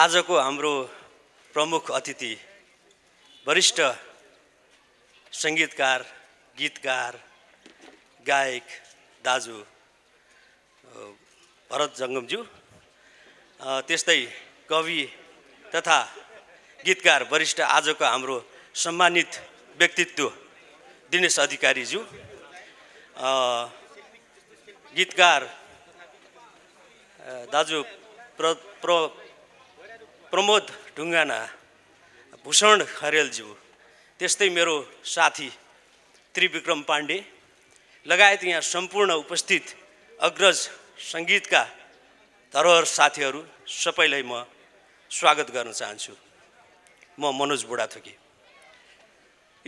आजको हाम्रो प्रमुख अतिथि वरिष्ठ सङ्गीतकार गीतकार गायक दाजु भरत जङ्गमज्यू त्यस्तै कवि तथा गीतकार वरिष्ठ आजको हाम्रो सम्मानित व्यक्तित्व दिनेश अधिकारीज्यू गीतकार दाजु प्र प्र प्रमोद ढुङ्गाना भूषण खरेलज्यू त्यस्तै मेरो साथी त्रिविक्रम पाण्डे लगायत यहाँ सम्पूर्ण उपस्थित अग्रज सङ्गीतका धरोहर साथीहरू सबैलाई म स्वागत गर्न चाहन्छु म मनोज बुढाथोकी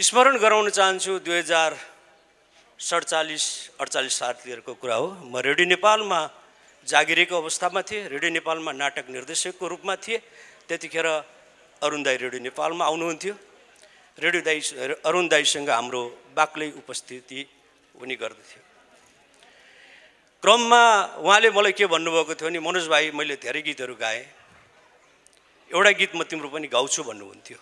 स्मरण गराउन चाहन्छु दुई हजार सडचालिस अडचालिस सालतिरको कुरा हो म रेडियो नेपालमा जागिरेको अवस्थामा थिएँ रेडियो नेपालमा नाटक निर्देशकको रूपमा थिएँ त्यतिखेर अरुण दाई रेडियो नेपालमा आउनुहुन्थ्यो रेडियो दाई अरुण दाईसँग हाम्रो बाक्लै उपस्थिति हुने गर्दथ्यो क्रममा उहाँले मलाई के भन्नुभएको थियो भने मनोज भाइ मैले धेरै गीतहरू गाएँ एउटा गीत म तिम्रो पनि गाउँछु भन्नुहुन्थ्यो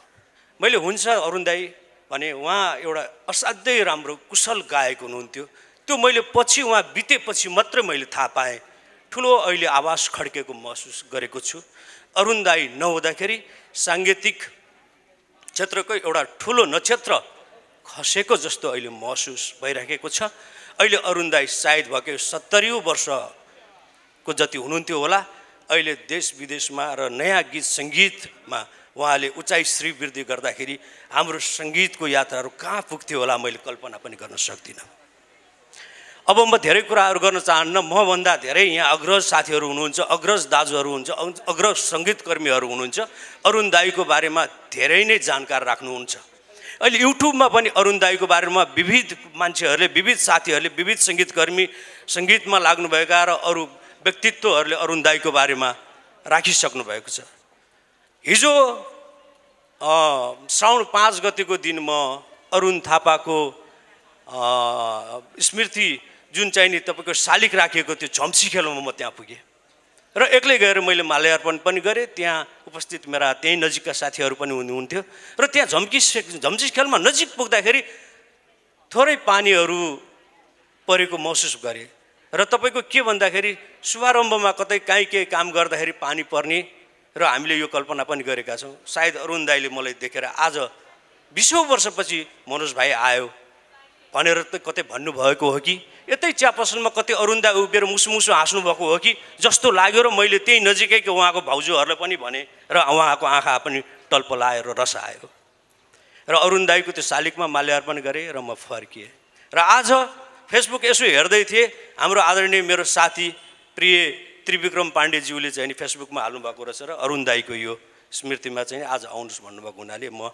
मैले हुन्छ अरुण दाई भने उहाँ एउटा असाध्यै राम्रो कुशल गायक हुनुहुन्थ्यो त्यो मैले पछि उहाँ बितेपछि मात्रै मैले थाहा पाएँ ठुलो अहिले आवाज खड्केको महसुस गरेको छु अरुण दाई नहुँदाखेरि साङ्गीतिक क्षेत्रको एउटा ठुलो नक्षत्र खसेको जस्तो अहिले महसुस भइराखेको छ अहिले अरुण दाई सायद भएको सत्तरी वर्षको जति हुनुहुन्थ्यो होला अहिले देश विदेशमा र नयाँ गीत सङ्गीतमा उहाँले उचाइ श्रीवृद्धि गर्दाखेरि हाम्रो सङ्गीतको यात्राहरू कहाँ पुग्थ्यो होला मैले कल्पना पनि गर्न सक्दिनँ अब म धेरै कुराहरू गर्न चाहन्न मभन्दा धेरै यहाँ अग्रज साथीहरू हुनुहुन्छ अग्रज दाजुहरू हुन्छ अग्रज सङ्गीतकर्मीहरू हुनुहुन्छ अरुण दाईको बारेमा धेरै नै जानकार राख्नुहुन्छ अहिले युट्युबमा पनि अरुण दाईको बारेमा विविध मान्छेहरूले विविध साथीहरूले विविध सङ्गीतकर्मी सङ्गीतमा लाग्नुभएका र अरू व्यक्तित्वहरूले अरुण दाईको बारेमा राखिसक्नु भएको छ हिजो साउन पाँच गतिको दिन म अरुण थापाको स्मृति जुन चाहिँ नि तपाईँको शालिक राखिएको त्यो झम्सी खेलमा म त्यहाँ पुगेँ र एक्लै गएर मैले माल्यार्पण पनि गरेँ त्यहाँ उपस्थित मेरा त्यहीँ नजिकका साथीहरू पनि हुनुहुन्थ्यो र त्यहाँ झम्की झम्सी खेलमा नजिक पुग्दाखेरि थोरै पानीहरू परेको महसुस गरेँ र तपाईँको के भन्दाखेरि शुभारम्भमा कतै काहीँ केही काम गर्दाखेरि पानी पर्ने र हामीले यो कल्पना पनि गरेका छौँ सायद अरुण दाईले मलाई देखेर आज बिसौँ वर्षपछि मनोज भाइ आयो भनेर त कतै भन्नुभएको हो कि यतै चियापसनमा कतै अरुन्दा उभिएर मुसुमुसु हाँस्नुभएको हो कि जस्तो लाग्यो र मैले त्यही नजिकैको उहाँको भाउजूहरूलाई पनि भने र उहाँको आँखा पनि तल्प लाएर रस आयो र अरुन्दाईको त्यो शालिगमा माल्यार्पण गरेँ र म फर्किएँ र आज फेसबुक यसो हेर्दै थिएँ हाम्रो आदरणीय मेरो साथी प्रिय त्रिविक्रम पाण्डेज्यूले चाहिँ नि फेसबुकमा हाल्नुभएको रहेछ र अरुण दाईको यो स्मृतिमा चाहिँ आज आउनुहोस् भन्नुभएको हुनाले म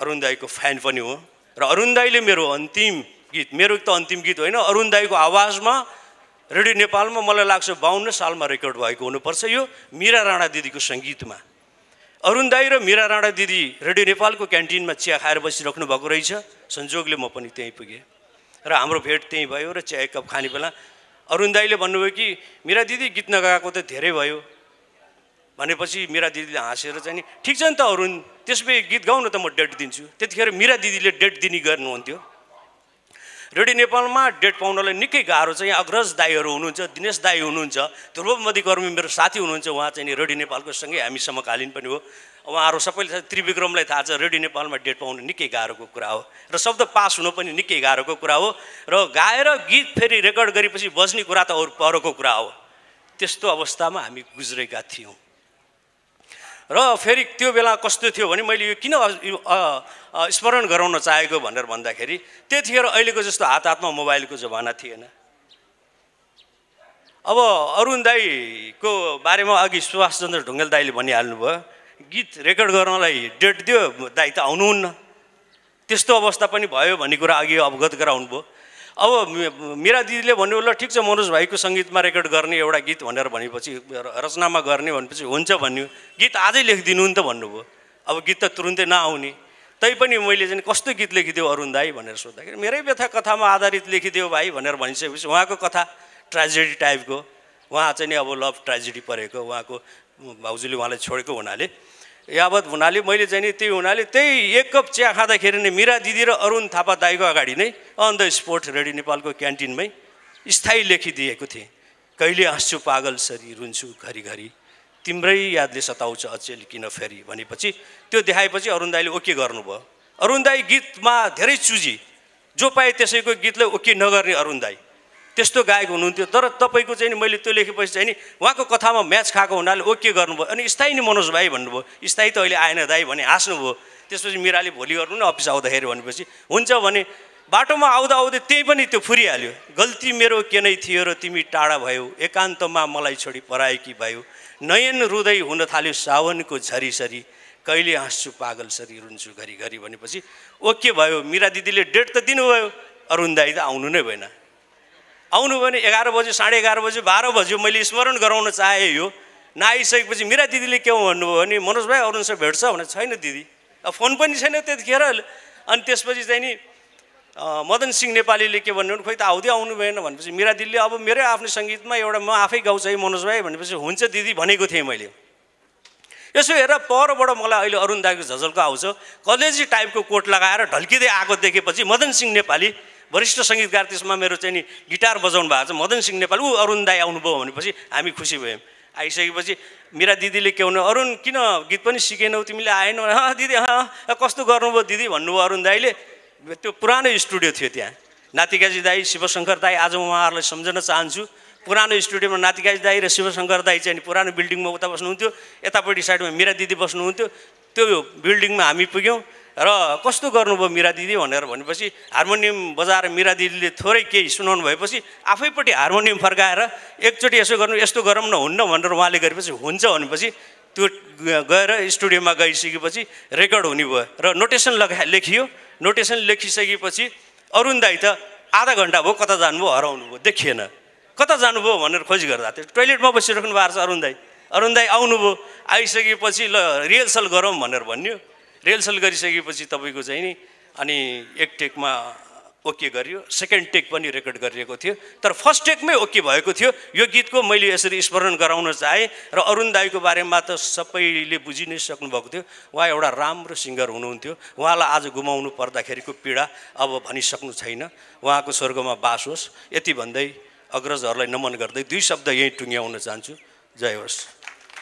अरुण दाईको फ्यान पनि हो र अरुण दाईले मेरो अन्तिम गीत मेरो त अन्तिम गीत होइन अरुण दाईको आवाजमा रेडियो नेपालमा मलाई लाग्छ बाहन्न सालमा रेकर्ड भएको हुनुपर्छ यो मिरा राणा दिदीको सङ्गीतमा अरुण दाई र मिरा राणा दिदी रेडियो नेपालको क्यान्टिनमा चिया खाएर बसिराख्नु भएको रहेछ संजोगले म पनि त्यहीँ पुगेँ र हाम्रो भेट त्यहीँ भयो र चिया एक कप खाने बेला अरुण दाईले भन्नुभयो कि मिरा दिदी गीत नगाएको त धेरै भयो भनेपछि मिरा दिदीले हाँसेर चाहिँ नि ठिक छ नि त अरुण त्यसपछि गीत गाउँ न त म डेट दिन्छु त्यतिखेर मिरा दिदीले डेट दिने गर्नुहुन्थ्यो रेडी नेपालमा डेट पाउनलाई निकै गाह्रो छ यहाँ अग्रज दाईहरू हुनुहुन्छ दिनेश दाई हुनुहुन्छ ध्रुव कर्मी मेरो साथी हुनुहुन्छ उहाँ चाहिँ रेडी नेपालको सँगै हामी समकालीन पनि हो उहाँहरू सबैले त्रिविक्रमलाई थाहा छ रेडी नेपालमा डेट पाउनु निकै गाह्रोको कुरा हो र शब्द पास हुनु पनि निकै गाह्रोको कुरा हो र गाएर गीत फेरि रेकर्ड गरेपछि बज्ने कुरा त अरू परको कुरा हो त्यस्तो अवस्थामा हामी गुज्रेका थियौँ र फेरि त्यो बेला कस्तो थियो भने मैले यो किन स्मरण गराउन चाहेको भनेर भन्दाखेरि त्यतिखेर अहिलेको जस्तो हात हातमा मोबाइलको जमाना थिएन अब अरुण दाईको बारेमा अघि सुभाषचन्द्र ढुङ्गेल दाईले भनिहाल्नुभयो गीत रेकर्ड गर्नलाई डेट दियो दाई त आउनुहुन्न त्यस्तो अवस्था पनि भयो भन्ने कुरा अघि अवगत गराउनु भयो अब मेरा दिदीले भन्यो ल ठिक छ मनोज भाइको सङ्गीतमा रेकर्ड गर्ने एउटा गीत भनेर भनेपछि रचनामा गर्ने भनेपछि हुन्छ भन्यो गीत आजै लेखिदिनु नि त भन्नुभयो अब गीत त तुरुन्तै नआउने तैपनि मैले चाहिँ कस्तो गीत लेखिदेऊ अरुण दाई भनेर सोद्धाखेरि मेरै व्यथा कथामा आधारित लेखिदेऊ भाइ भनेर भनिसकेपछि उहाँको कथा ट्राजेडी टाइपको उहाँ चाहिँ नि अब लभ ट्राजेडी परेको उहाँको भाउजूले उहाँलाई छोडेको हुनाले यावत हुनाले मैले चाहिँ नि त्यही हुनाले त्यही एक कप चिया खाँदाखेरि नै मिरा दिदी र अरुण थापा दाईको अगाडि नै अन द स्पोर्ट रेडी नेपालको क्यान्टिनमै स्थायी लेखिदिएको थिएँ कहिले हाँस्छु पागल सरी रुन्छु घरिघरि तिम्रै यादले सताउँछ अचेल किन फेरि भनेपछि त्यो देखाएपछि अरुण दाईले ओके गर्नुभयो अरुण दाई गीतमा धेरै चुजी जो पाए त्यसैको गीतलाई ओके नगर्ने अरुण दाई त्यस्तो गायक हुनुहुन्थ्यो तर तपाईँको चाहिँ नि मैले त्यो लेखेपछि चाहिँ नि उहाँको कथामा म्याच खाएको हुनाले ओ ओके गर्नुभयो अनि स्थायी नि मनोज भाइ भन्नुभयो स्थायी त अहिले आएन दाई भने हाँस्नुभयो त्यसपछि मिराले भोलि गर्नु न अफिस आउँदाखेरि भनेपछि हुन्छ भने बाटोमा आउँदा आउँदै त्यही पनि त्यो फुरिहाल्यो गल्ती मेरो के नै थियो र तिमी टाढा भयो एकान्तमा मलाई छोडी पराएकी भयो नयन रुँदै हुन थाल्यो सावनको झरीसरी कहिले हाँस्छु पागलसरी रुन्छु घरिघरि भनेपछि ओके भयो मिरा दिदीले डेट त दिनुभयो अरुण दाई त आउनु नै भएन आउनु भने एघार बज्यो साढे एघार बज्यो बाह्र बज्यो मैले स्मरण गराउन चाहेँ यो नआइसकेपछि मेरा दिदीले के भन्नुभयो भने मनोज भाइ अरुणसँग भेट्छ भने छैन दिदी अब फोन पनि छैन त्यतिखेर अनि त्यसपछि चाहिँ नि मदन सिंह नेपालीले के भन्नु खोइ त आउँदै आउनु भएन भनेपछि मेरा दिदीले अब मेरै आफ्नो सङ्गीतमा एउटा म आफै गाउँछु है मनोज भाइ भनेपछि हुन्छ दिदी भनेको थिएँ मैले यसो हेर परबाट मलाई अहिले अरुण दाईको झझल्को आउँछ कलेजी टाइपको कोट लगाएर ढल्किँदै आएको देखेपछि मदन सिंह नेपाली वरिष्ठ सङ्गीतकार त्यसमा मेरो चाहिँ नि गिटार बजाउनु भएको छ मदन सिंह नेपाल ऊ अरुण दाई आउनुभयो भनेपछि हामी खुसी भयौँ आइसकेपछि मेरा दिदीले के हुनु अरुण किन गीत पनि सिकेनौ तिमीले आएनौ हँ दिदी हँ कस्तो गर्नुभयो दिदी भन्नुभयो अरुण दाईले त्यो पुरानो स्टुडियो थियो त्यहाँ नातिकाजी दाई शिवशङ्कर दाई आज म उहाँहरूलाई सम्झन चाहन्छु पुरानो स्टुडियोमा नातिकाजी दाई र शिवशङ्कर दाई चाहिँ पुरानो बिल्डिङमा उता बस्नुहुन्थ्यो यतापट्टि साइडमा मेरा दिदी बस्नुहुन्थ्यो त्यो बिल्डिङमा हामी पुग्यौँ र कस्तो गर्नुभयो मिरा दिदी भनेर भनेपछि हार्मोनियम बजाएर मिरा दिदीले थोरै केही सुनाउनु भएपछि आफैपट्टि हार्मोनियम फर्काएर एकचोटि यसो गर्नु यस्तो गरौँ न हुन्न भनेर उहाँले गरेपछि हुन्छ भनेपछि त्यो गएर स्टुडियोमा गइसकेपछि रेकर्ड हुने भयो र नोटेसन लगा लेखियो नोटेसन लेखिसकेपछि अरुण दाई त आधा घन्टा भयो कता जानुभयो हराउनु भयो देखिएन कता जानुभयो भनेर खोजी गर्दा थियो टोइलेटमा बसिराख्नु भएको छ अरुण दाई अरुण दाई आउनुभयो आइसकेपछि ल रिहर्सल गरौँ भनेर भन्यो रिहर्सल गरिसकेपछि तपाईँको चाहिँ नि अनि एक टेकमा ओके गरियो सेकेन्ड टेक पनि रेकर्ड गरिएको थियो तर फर्स्ट टेकमै ओके भएको थियो यो गीतको मैले यसरी स्मरण गराउन चाहेँ र अरुण दाईको बारेमा त सबैले बुझि नै सक्नुभएको थियो उहाँ एउटा राम्रो सिङ्गर हुनुहुन्थ्यो उहाँलाई आज गुमाउनु पर्दाखेरिको पीडा अब भनिसक्नु छैन उहाँको स्वर्गमा बास होस् यति भन्दै अग्रजहरूलाई नमन गर्दै दुई शब्द यहीँ टुङ्ग्याउन चाहन्छु जय होस्